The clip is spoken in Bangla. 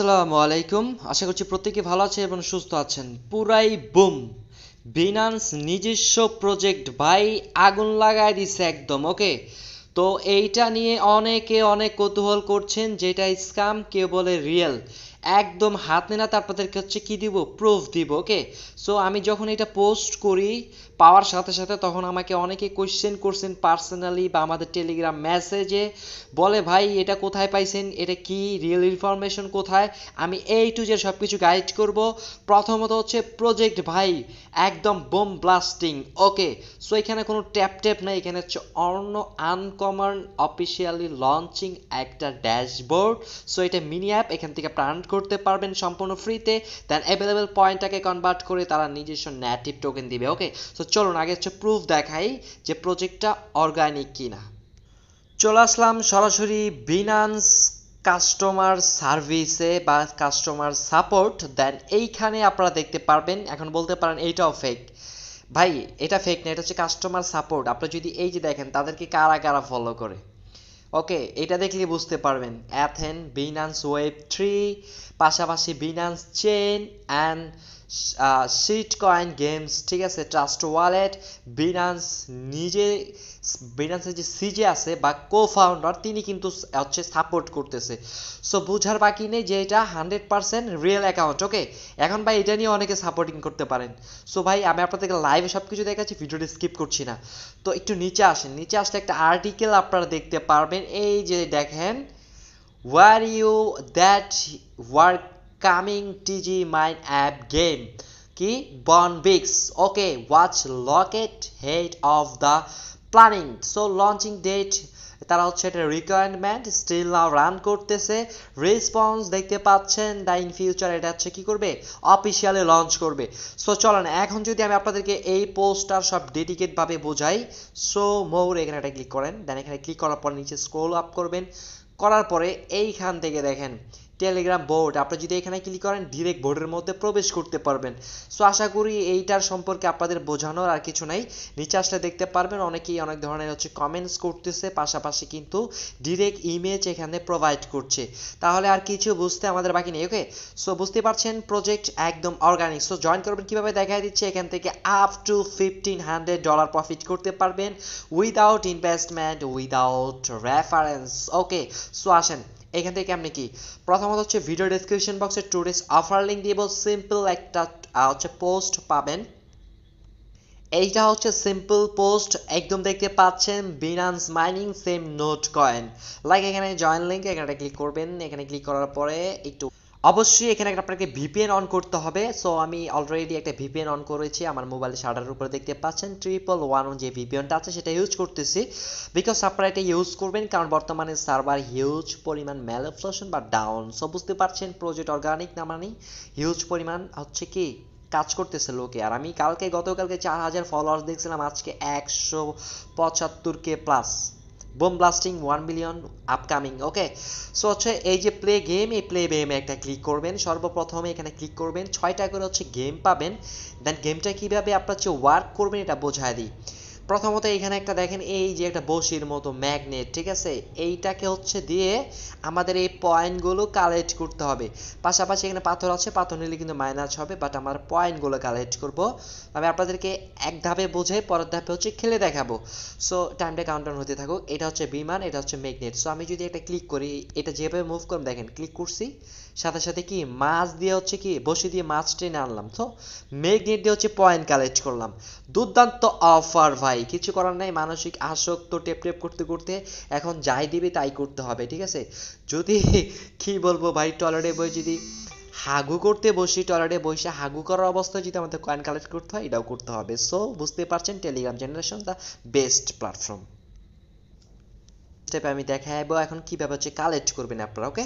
আসসালামু আলাইকুম আশা করছি প্রত্যেকে ভালো আছে এবং সুস্থ আছেন পুরাই বুম বিনান্স নিজস্ব প্রজেক্ট ভাই আগুন লাগাই দিছে একদম ওকে তো এইটা নিয়ে অনেকে অনেক কৌতূহল করছেন যেটা স্কাম কেউ বলে রিয়েল একদম হাত নে না তারপরকে হচ্ছে কি দিব প্রুফ দিব ওকে সো আমি যখন এটা পোস্ট করি পাওয়ার সাথে সাথে তখন আমাকে অনেকে কোয়েশ্চেন করছেন পার্সোনালি বা আমাদের টেলিগ্রাম মেসেজে বলে ভাই এটা কোথায় পাইছেন এটা কি রিয়েল ইনফরমেশন কোথায় আমি এই টু যে সব কিছু গাইড করব প্রথমত হচ্ছে প্রজেক্ট ভাই একদম বোম ব্লাস্টিং ওকে সো এখানে কোনো ট্যাপ ট্যাপ নাই এখানে হচ্ছে অন্য আনকমন অফিসিয়ালি লঞ্চিং একটা ড্যাশবোর্ড সো এটা মিনি অ্যাপ এখান থেকে প্রাণ করতে পারবেন সম্পূর্ণ ফ্রিতে দেন অ্যাভেলেবেল পয়েন্টটাকে কনভার্ট করে তারা নিজস্ব নেটিভ টোকেন দিবে ওকে সো চলুন আগে হচ্ছে প্রুফ দেখাই যে প্রজেক্টটা অর্গানিক কিনা চলে আসলাম সরাসরি বিনান্স কাস্টমার সার্ভিসে বা কাস্টমার সাপোর্ট দেন এইখানে আপনারা দেখতে পারবেন এখন বলতে পারেন এইটাও ফেক ভাই এটা ফেক না এটা হচ্ছে কাস্টমার সাপোর্ট আপনি যদি এই যে দেখেন তাদেরকে কারা কারা ফলো করে ওকে এটা দেখলে বুঝতে পারবেন অ্যাথেন বিনান্স ওয়েব থ্রি পাশাপাশি বিনান্স চেন অ্যান্ড সিট গেমস ঠিক আছে ট্রাস্ট ওয়ালেট বিনান্স নিজে বিনান্সের যে সিজে আছে বা কো ফাউন্ডার তিনি কিন্তু হচ্ছে সাপোর্ট করতেছে সো বুঝার বাকি নেই যে এটা hundred percent real account okay এখন ভাই এটা নিয়ে অনেকে সাপোর্টিং করতে পারেন সো ভাই আমি আপনাদেরকে লাইভে সব কিছু দেখাচ্ছি ভিডিওটি স্কিপ করছি না তো একটু নিচে আসেন নিচে আসলে একটা আর্টিকেল আপনারা দেখতে পারবেন এই যে দেখেন ওয়ার ইউ that work coming TG Mine app game. Key Bonbix. Okay watch locate head of the planning so launching date তারা হচ্ছে এটা রিকোয়ারমেন্ট স্টিল নাও রান করতেছে রেসপন্স দেখতে পাচ্ছেন দা ইন ফিউচার এটা হচ্ছে কী করবে অফিসিয়ালি লঞ্চ করবে সো চলেন এখন যদি আমি আপনাদেরকে এই পোস্টার সব ডেডিকেটভাবে বোঝাই সো মোর এখানে এটা ক্লিক করেন দেন এখানে ক্লিক করার পর নিচে স্ক্রোল আপ করবেন করার পরে এইখান থেকে দেখেন টেলিগ্রাম বোর্ড আপনি যদি এখানে ক্লিক করেন ডিরেক্ট বোর্ডের মধ্যে প্রবেশ করতে পারবেন সো আশা করি এইটার সম্পর্কে আপনাদের বোঝানোর আর কিছু নাই নিচে আসলে দেখতে পারবেন অনেকেই অনেক ধরনের হচ্ছে কমেন্টস করতেছে পাশাপাশি কিন্তু ডিরেক্ট ইমেজ এখানে প্রোভাইড করছে তাহলে আর কিছু বুঝতে আমাদের বাকি নেই ওকে সো বুঝতে পারছেন প্রজেক্ট একদম অর্গানিক সো জয়েন করবেন কীভাবে দেখাই দিচ্ছে এখান থেকে up to fifteen hundred dollar profit করতে পারবেন without investment without reference okay so আসেন এখান থেকে আপনি কি প্রথমত হচ্ছে ভিডিও ডেসক্রিপশন বক্সে ট্যুরিস্ট অফার লিঙ্ক দিব সিম্পল একটা হচ্ছে পোস্ট পাবেন এইটা হচ্ছে সিম্পল পোস্ট একদম দেখতে পাচ্ছেন Binance mining same note coin like এখানে জয়েন লিঙ্ক এখানে ক্লিক করবেন এখানে ক্লিক করার পরে একটু অবশ্যই এখানে আপনাকে ভিপিএন অন করতে হবে সো আমি অলরেডি একটা ভিপিএন অন করেছি আমার মোবাইলে শাটারের উপরে দেখতে পাচ্ছেন ট্রিপল ওয়ান যে ভিপিএনটা আছে সেটা ইউজ করতেছি বিকজ আপনারা এটা ইউজ করবেন কারণ বর্তমানে সার্ভার হিউজ পরিমাণ ম্যালফ্লোশন বা ডাউন সো বুঝতে পারছেন প্রজেক্ট অর্গানিক না মানে হিউজ পরিমাণ হচ্ছে কি কাজ করতেছে লোকে আর আমি কালকে গতকালকে চার হাজার ফলোয়ার্স দেখছিলাম আজকে একশো পঁচাত্তর K plus bomb blasting one million upcoming okay so হচ্ছে এই যে প্লে গেম এই প্লে গেমে একটা ক্লিক করবেন সর্বপ্রথমে এখানে ক্লিক করবেন ছয়টা করে হচ্ছে গেম পাবেন দেন গেমটা কীভাবে আপনার হচ্ছে ওয়ার্ক করবেন এটা বোঝায় দিই প্রথমত এখানে একটা দেখেন এই যে একটা বসির মতো ম্যাগনেট ঠিক আছে এইটাকে হচ্ছে দিয়ে আমাদের এই পয়েন্টগুলো কালেক্ট করতে হবে পাশাপাশি এখানে পাথর আছে পাথর নিলে কিন্তু মাইনাস হবে বাট আমরা পয়েন্টগুলো কালেক্ট করব আমি আপনাদেরকে এক ধাপে বুঝে পরের ধাপে হচ্ছে খেলে দেখাবো সো টাইমটা কাউন্টাউন হতে থাকুক এটা হচ্ছে বিমান এটা হচ্ছে ম্যাগনেট সো আমি যদি একটা ক্লিক করি এটা যেভাবে মুভ করলাম দেখেন ক্লিক করছি সাথে সাথে কি মাছ দিয়ে হচ্ছে কি বসে দিয়ে মাছ টেনে আনলাম তো ম্যাগনেট দিয়ে হচ্ছে পয়েন্ট কালেক্ট করলাম দুর্দান্ত অফার ভাই তাই কিছু করার নাই মানসিক আসক্ত টেপ টেপ করতে করতে এখন যাই দিবে তাই করতে হবে ঠিক আছে যদি কি বলবো ভাই টয়লেটে বই যদি হাগু করতে বসি টয়লেটে বসে হাগু করার অবস্থায় যদি আমাদের কয়েন কালেক্ট করতে হয় এটাও করতে হবে সো বুঝতে পারছেন Telegram generation the best platform স্টেপে আমি দেখাবো এখন কীভাবে হচ্ছে কালেক্ট করবেন আপনারা ওকে